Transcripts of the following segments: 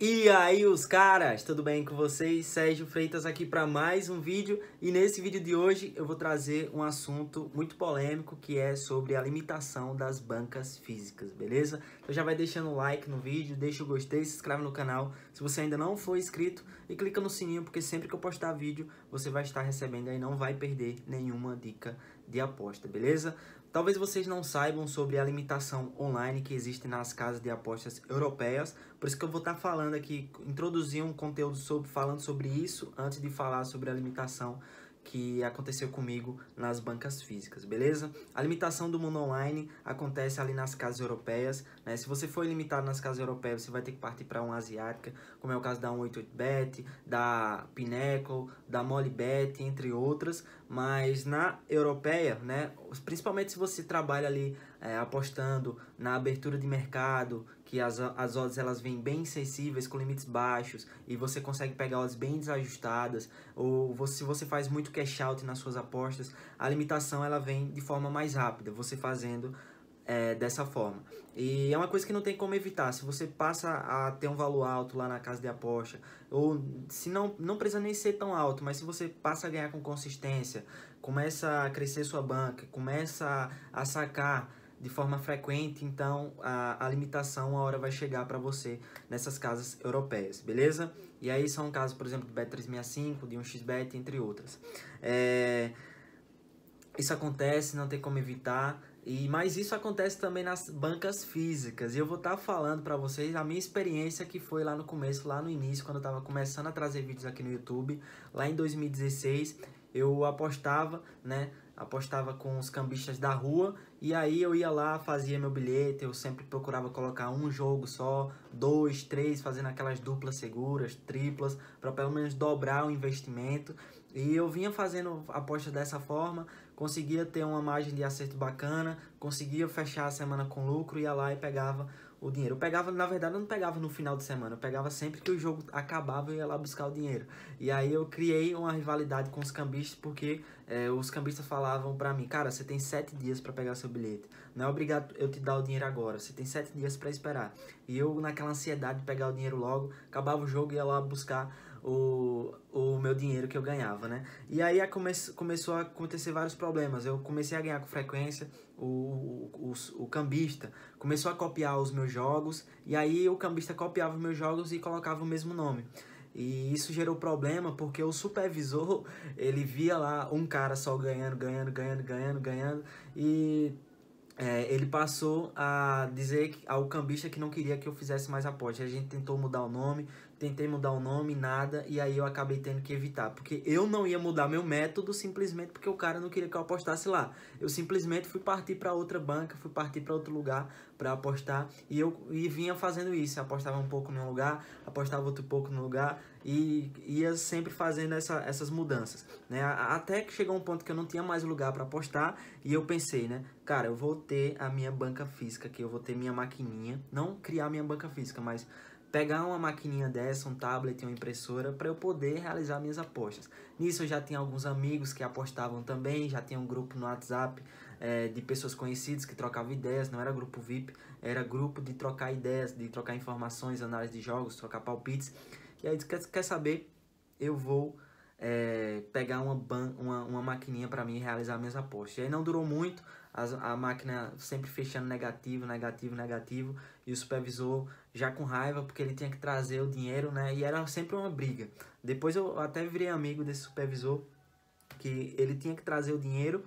E aí, os caras, tudo bem com vocês? Sérgio Freitas aqui para mais um vídeo. E nesse vídeo de hoje eu vou trazer um assunto muito polêmico que é sobre a limitação das bancas físicas, beleza? Então já vai deixando o like no vídeo, deixa o gostei, se inscreve no canal se você ainda não for inscrito e clica no sininho porque sempre que eu postar vídeo você vai estar recebendo e não vai perder nenhuma dica de aposta, beleza? Talvez vocês não saibam sobre a limitação online que existe nas casas de apostas europeias, por isso que eu vou estar tá falando aqui, introduzir um conteúdo sobre, falando sobre isso antes de falar sobre a limitação que aconteceu comigo nas bancas físicas, beleza? A limitação do mundo online acontece ali nas casas europeias, né? Se você for limitado nas casas europeias, você vai ter que partir para uma asiática, como é o caso da 188bet, da Pinnacle, da MollyBet, entre outras, mas na europeia, né, principalmente se você trabalha ali é, apostando na abertura de mercado, que as, as odds elas vêm bem sensíveis, com limites baixos, e você consegue pegar odds bem desajustadas, ou você, se você faz muito cash out nas suas apostas, a limitação ela vem de forma mais rápida, você fazendo é, dessa forma. E é uma coisa que não tem como evitar. Se você passa a ter um valor alto lá na casa de aposta, ou se não, não precisa nem ser tão alto, mas se você passa a ganhar com consistência, começa a crescer sua banca, começa a sacar de forma frequente, então a, a limitação a hora vai chegar para você nessas casas europeias, beleza? E aí são casos, por exemplo, de Bet365, de um xbet entre outras. É, isso acontece, não tem como evitar. E, mas isso acontece também nas bancas físicas. E eu vou estar tá falando para vocês a minha experiência que foi lá no começo, lá no início, quando eu estava começando a trazer vídeos aqui no YouTube, lá em 2016 eu apostava, né? Apostava com os cambistas da rua e aí eu ia lá, fazia meu bilhete, eu sempre procurava colocar um jogo só, dois, três, fazendo aquelas duplas seguras, triplas, para pelo menos dobrar o investimento e eu vinha fazendo aposta dessa forma, conseguia ter uma margem de acerto bacana, conseguia fechar a semana com lucro, ia lá e pegava o dinheiro. Eu pegava, na verdade, eu não pegava no final de semana, eu pegava sempre que o jogo acabava, eu ia lá buscar o dinheiro. E aí eu criei uma rivalidade com os cambistas, porque é, os cambistas falavam para mim, cara, você tem sete dias para pegar seu bilhete, não é obrigado eu te dar o dinheiro agora, você tem sete dias para esperar. E eu, naquela ansiedade de pegar o dinheiro logo, acabava o jogo e ia lá buscar o, o meu dinheiro que eu ganhava, né? E aí come, começou a acontecer vários problemas. Eu comecei a ganhar com frequência, o, o, o, o cambista começou a copiar os meus jogos, e aí o cambista copiava os meus jogos e colocava o mesmo nome. E isso gerou problema porque o supervisor, ele via lá um cara só ganhando, ganhando, ganhando, ganhando, ganhando, e é, ele passou a dizer ao cambista que não queria que eu fizesse mais aposta. A gente tentou mudar o nome, tentei mudar o nome, nada, e aí eu acabei tendo que evitar, porque eu não ia mudar meu método simplesmente porque o cara não queria que eu apostasse lá. Eu simplesmente fui partir para outra banca, fui partir para outro lugar para apostar, e eu e vinha fazendo isso, apostava um pouco num lugar, apostava outro pouco no lugar, e ia sempre fazendo essa, essas mudanças, né? Até que chegou um ponto que eu não tinha mais lugar para apostar e eu pensei, né? Cara, eu vou ter a minha banca física que eu vou ter minha maquininha, não criar minha banca física, mas pegar uma maquininha dessa, um tablet, uma impressora para eu poder realizar minhas apostas. Nisso eu já tinha alguns amigos que apostavam também, já tinha um grupo no WhatsApp é, de pessoas conhecidas que trocavam ideias, não era grupo VIP, era grupo de trocar ideias, de trocar informações, análise de jogos, trocar palpites. E aí disse, quer, quer saber? Eu vou é, pegar uma, ban, uma, uma maquininha para mim realizar minhas apostas. E aí não durou muito, as, a máquina sempre fechando negativo, negativo, negativo, e o supervisor já com raiva porque ele tinha que trazer o dinheiro, né? E era sempre uma briga. Depois eu até virei amigo desse supervisor que ele tinha que trazer o dinheiro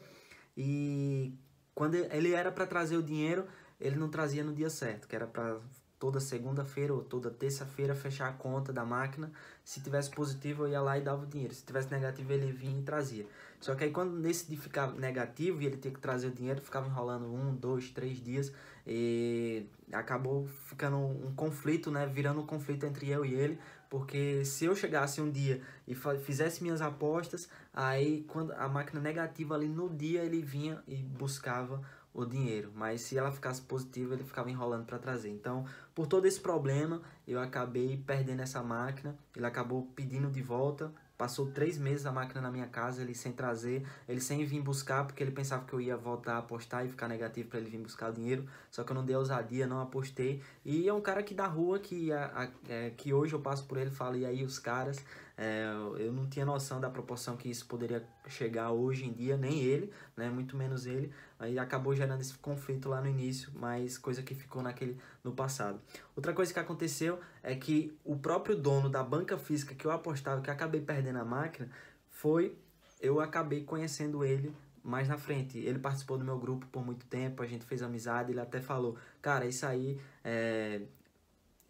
e quando ele era para trazer o dinheiro, ele não trazia no dia certo, que era para toda segunda-feira ou toda terça-feira fechar a conta da máquina. Se tivesse positivo, eu ia lá e dava o dinheiro. Se tivesse negativo, ele vinha e trazia. Só que aí quando nesse de ficar negativo e ele ter que trazer o dinheiro, ficava enrolando um, dois, três dias e acabou ficando um conflito, né? Virando um conflito entre eu e ele, porque se eu chegasse um dia e fizesse minhas apostas, aí quando a máquina negativa ali no dia ele vinha e buscava o dinheiro, mas se ela ficasse positiva, ele ficava enrolando para trazer. Então, por todo esse problema, eu acabei perdendo essa máquina, ele acabou pedindo de volta Passou três meses a máquina na minha casa, ele sem trazer, ele sem vir buscar, porque ele pensava que eu ia voltar a apostar e ficar negativo para ele vir buscar o dinheiro. Só que eu não dei ousadia, não apostei. E é um cara que da rua, que, a, a, é, que hoje eu passo por ele e falo, e aí os caras, é, eu não tinha noção da proporção que isso poderia chegar hoje em dia, nem ele, né? Muito menos ele. Aí acabou gerando esse conflito lá no início, mas coisa que ficou naquele no passado. Outra coisa que aconteceu é que o próprio dono da banca física que eu apostava, que eu acabei perdendo na a máquina, foi eu acabei conhecendo ele mais na frente. Ele participou do meu grupo por muito tempo, a gente fez amizade, ele até falou, cara, isso aí é,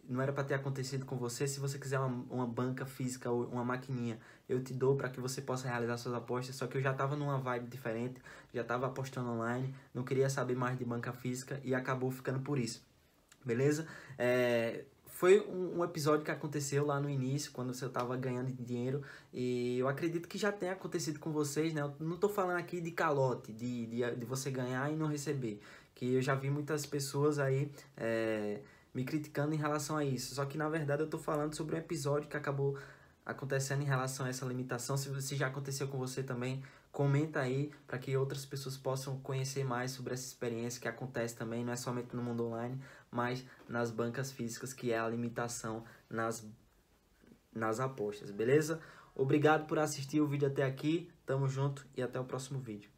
não era para ter acontecido com você. Se você quiser uma, uma banca física ou uma maquininha, eu te dou para que você possa realizar suas apostas. Só que eu já estava numa vibe diferente, já estava apostando online, não queria saber mais de banca física e acabou ficando por isso. Beleza? É, foi um, um, episódio que aconteceu lá no início, quando você estava ganhando dinheiro, e eu acredito que já tenha acontecido com vocês, né? Eu não estou falando aqui de calote, de, de, de, você ganhar e não receber, que eu já vi muitas pessoas aí é, me criticando em relação a isso, só que na verdade eu estou falando sobre um episódio que acabou acontecendo em relação a essa limitação, se, se já aconteceu com você também, Comenta aí para que outras pessoas possam conhecer mais sobre essa experiência que acontece também, não é somente no mundo online, mas nas bancas físicas, que é a limitação nas, nas apostas, beleza? Obrigado por assistir o vídeo até aqui, tamo junto e até o próximo vídeo.